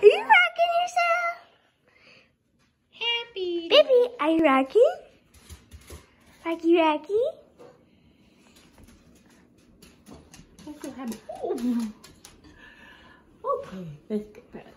Are you rocking yourself? Happy. Baby, are you rocking? Rocky, Rocky? I'm so happy. Okay, let's get back.